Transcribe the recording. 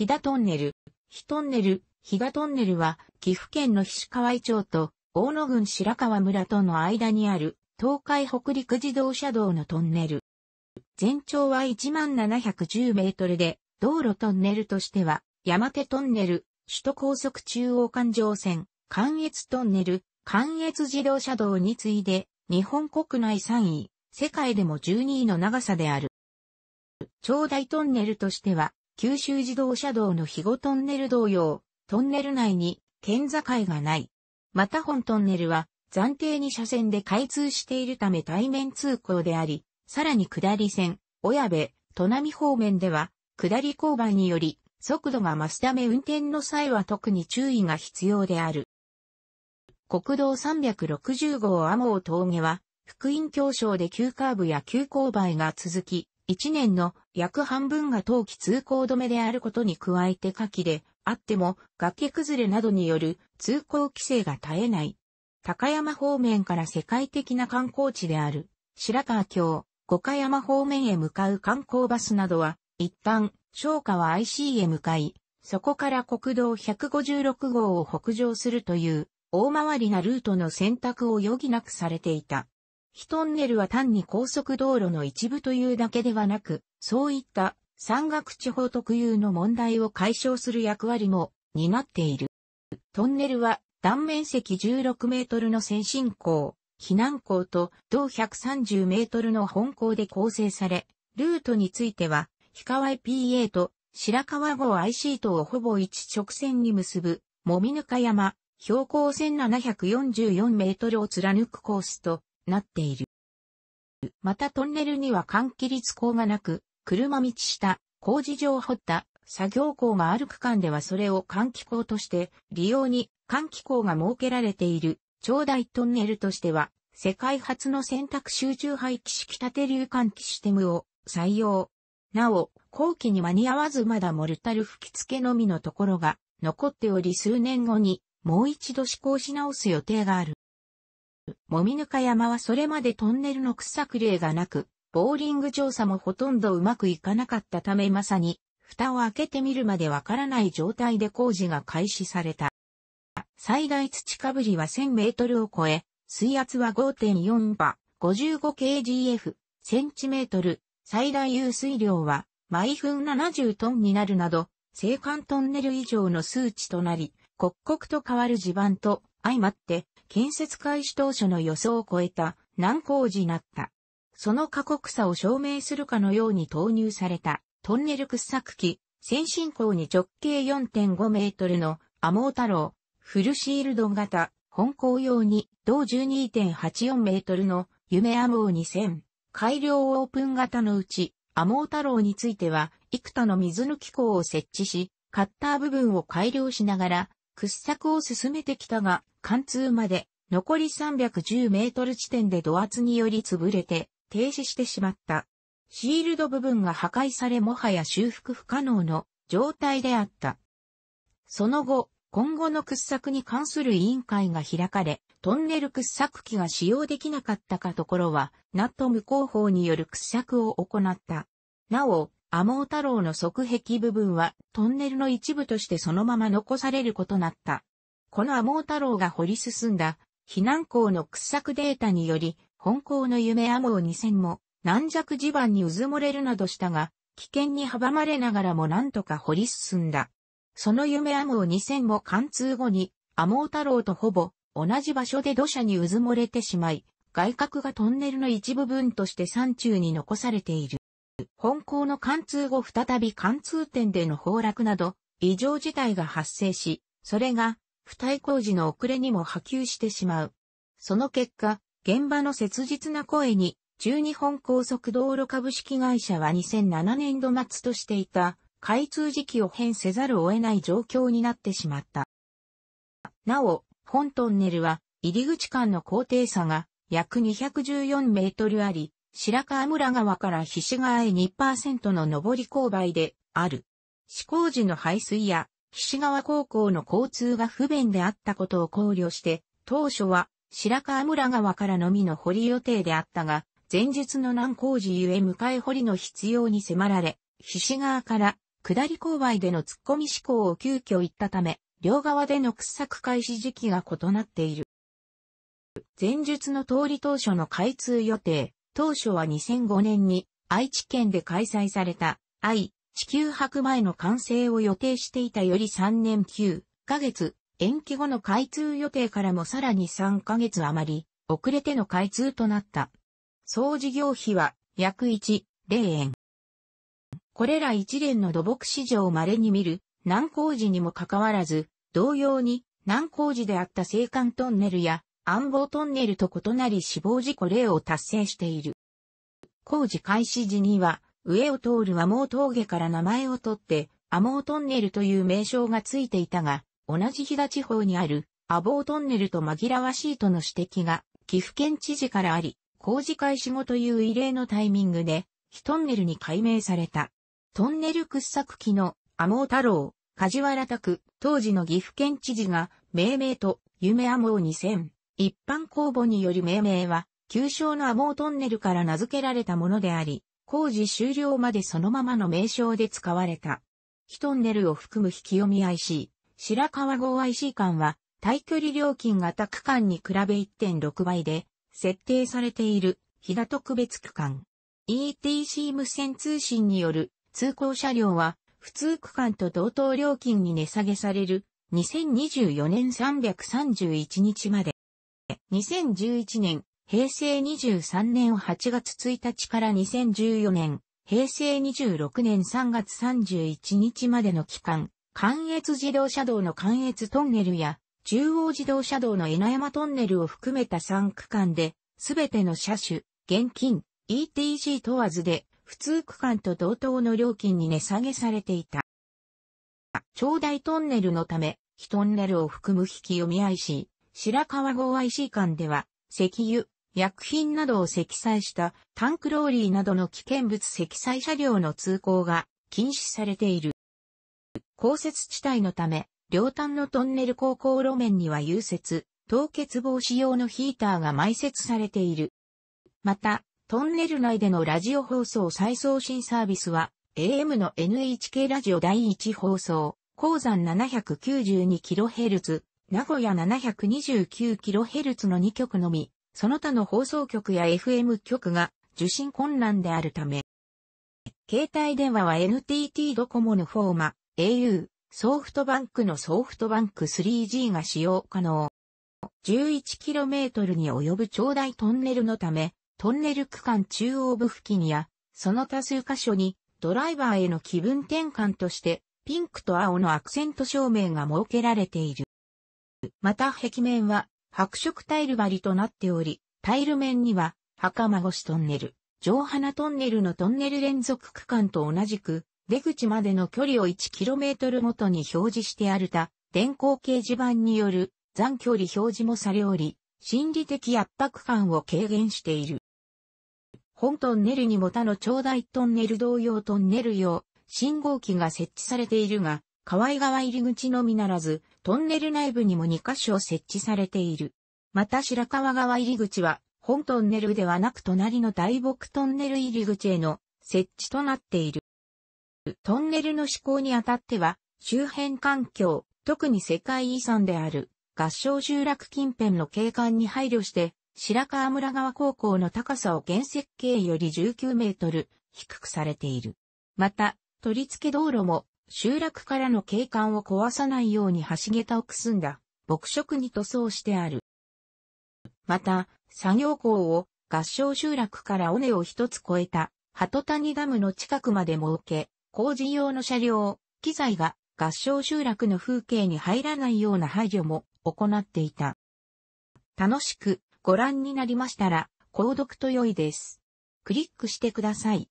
日田トンネル、日トンネル、日賀トンネルは、岐阜県の菱川井町と、大野郡白川村との間にある、東海北陸自動車道のトンネル。全長は1710メートルで、道路トンネルとしては、山手トンネル、首都高速中央環状線、関越トンネル、関越自動車道に次いで、日本国内3位、世界でも12位の長さである。長大トンネルとしては、九州自動車道の肥後トンネル同様、トンネル内に県境がない。また本トンネルは暫定に車線で開通しているため対面通行であり、さらに下り線、小矢部、都波方面では、下り勾配により、速度が増すため運転の際は特に注意が必要である。国道360号天王峠は、福音教省で急カーブや急勾配が続き、1年の約半分が冬季通行止めであることに加えて夏季であっても崖崩れなどによる通行規制が絶えない。高山方面から世界的な観光地である白川峡、五箇山方面へ向かう観光バスなどは一旦昇華は IC へ向かい、そこから国道156号を北上するという大回りなルートの選択を余儀なくされていた。ヒトンネルは単に高速道路の一部というだけではなく、そういった山岳地方特有の問題を解消する役割も担っている。トンネルは断面積16メートルの先進港、避難港と同130メートルの本港で構成され、ルートについては、氷川 IPA と白川号 IC とをほぼ一直線に結ぶ、もみぬか山、標高1744メートルを貫くコースと、なっている。またトンネルには換気率口がなく、車道下、工事場を掘った作業口がある区間ではそれを換気口として利用に換気口が設けられている長大トンネルとしては世界初の選択集中排気式縦流換気システムを採用。なお、後期に間に合わずまだモルタル吹き付けのみのところが残っており数年後にもう一度試行し直す予定がある。もみぬか山はそれまでトンネルの掘削例がなく、ボーリング調査もほとんどうまくいかなかったためまさに、蓋を開けてみるまでわからない状態で工事が開始された。最大土かぶりは1000メートルを超え、水圧は5.4バ、55kgf、センチメートル、最大湧水量は毎分70トンになるなど、青函トンネル以上の数値となり、刻々と変わる地盤と相まって、建設開始当初の予想を超えた難工事になった。その過酷さを証明するかのように投入されたトンネル掘削機、先進港に直径4.5メートルのアモータロー、フルシールド型、本工用に同12.84メートルの夢アモー2000、改良オープン型のうち、アモータローについては、幾多の水抜き港を設置し、カッター部分を改良しながら、掘削を進めてきたが、貫通まで残り310メートル地点で土圧により潰れて停止してしまった。シールド部分が破壊されもはや修復不可能の状態であった。その後、今後の掘削に関する委員会が開かれ、トンネル掘削機が使用できなかったかところは、ナット無工法による掘削を行った。なお、アモー太郎の側壁部分はトンネルの一部としてそのまま残されることなった。この摩太郎が掘り進んだ、避難校の掘削データにより、本校の夢ー2000も軟弱地盤にうずもれるなどしたが、危険に阻まれながらも何とか掘り進んだ。その夢ー2000も貫通後に、摩太郎とほぼ同じ場所で土砂にうずもれてしまい、外角がトンネルの一部分として山中に残されている。本校の貫通後再び貫通点での崩落など、異常事態が発生し、それが付帯工事の遅れにも波及してしまう。その結果、現場の切実な声に、中日本高速道路株式会社は2007年度末としていた、開通時期を変せざるを得ない状況になってしまった。なお、本トンネルは、入り口間の高低差が約214メートルあり、白川村川から菱川へ2%の上り勾配である。施工時の排水や岸川高校の交通が不便であったことを考慮して、当初は白川村川からのみの掘り予定であったが、前述の難工事ゆえ迎え掘りの必要に迫られ、菱川から下り勾配での突っ込み思考を急遽行ったため、両側での掘削開始時期が異なっている。前述の通り当初の開通予定、当初は2005年に愛知県で開催された愛、地球博前の完成を予定していたより3年9ヶ月、延期後の開通予定からもさらに3ヶ月余り、遅れての開通となった。総事業費は約1、0円。これら一連の土木市場を稀に見る南高寺にもかかわらず、同様に南高寺であった青函トンネルや暗号トンネルと異なり死亡事故例を達成している。工事開始時には上を通る阿毛峠から名前を取って、阿毛トンネルという名称がついていたが、同じ飛騨地方にある、阿房トンネルと紛らわしいとの指摘が、岐阜県知事からあり、工事開始後という異例のタイミングで、非トンネルに改名された。トンネル掘削機の阿毛太郎、梶原拓、当時の岐阜県知事が、命名と、夢阿毛2000、一般公募による命名は、旧称の阿毛トンネルから名付けられたものであり、工事終了までそのままの名称で使われた。ヒトンネルを含む引き読み IC、白川号 IC 間は、対距離料金型区間に比べ1.6倍で、設定されている、日が特別区間。ETC 無線通信による通行車両は、普通区間と同等料金に値下げされる、2024年331日まで。2011年平成23年8月1日から2014年、平成26年3月31日までの期間、関越自動車道の関越トンネルや、中央自動車道の稲山トンネルを含めた3区間で、すべての車種、現金、ETC 問わずで、普通区間と同等の料金に値下げされていた。長大トンネルのため、非トンネルを含む引き読み IC、白川号 IC 間では、石油、薬品などを積載したタンクローリーなどの危険物積載車両の通行が禁止されている。降雪地帯のため、両端のトンネル高校路面には融雪、凍結防止用のヒーターが埋設されている。また、トンネル内でのラジオ放送再送信サービスは、AM の NHK ラジオ第1放送、鉱山 792kHz、名古屋 729kHz の2曲のみ、その他の放送局や FM 局が受信困難であるため、携帯電話は NTT ドコモのフォーマ、au、ソフトバンクのソフトバンク 3G が使用可能。11km に及ぶ長大トンネルのため、トンネル区間中央部付近や、その多数箇所に、ドライバーへの気分転換として、ピンクと青のアクセント照明が設けられている。また壁面は、白色タイル張りとなっており、タイル面には、袴越トンネル、上花トンネルのトンネル連続区間と同じく、出口までの距離を 1km ごとに表示してあるた、電光掲示板による残距離表示もされおり、心理的圧迫感を軽減している。本トンネルにも他の長大トンネル同様トンネル用、信号機が設置されているが、河合川入り口のみならず、トンネル内部にも2カ所設置されている。また白川川入り口は、本トンネルではなく隣の大木トンネル入り口への設置となっている。トンネルの施行にあたっては、周辺環境、特に世界遺産である合掌集落近辺の景観に配慮して、白川村川高校の高さを原設計より19メートル低くされている。また、取り付け道路も集落からの景観を壊さないように橋桁をくすんだ牧色に塗装してある。また、作業口を合掌集落から尾根を一つ越えた鳩谷ダムの近くまで設け、工事用の車両、機材が合掌集落の風景に入らないような配慮も行っていた。楽しくご覧になりましたら、購読と良いです。クリックしてください。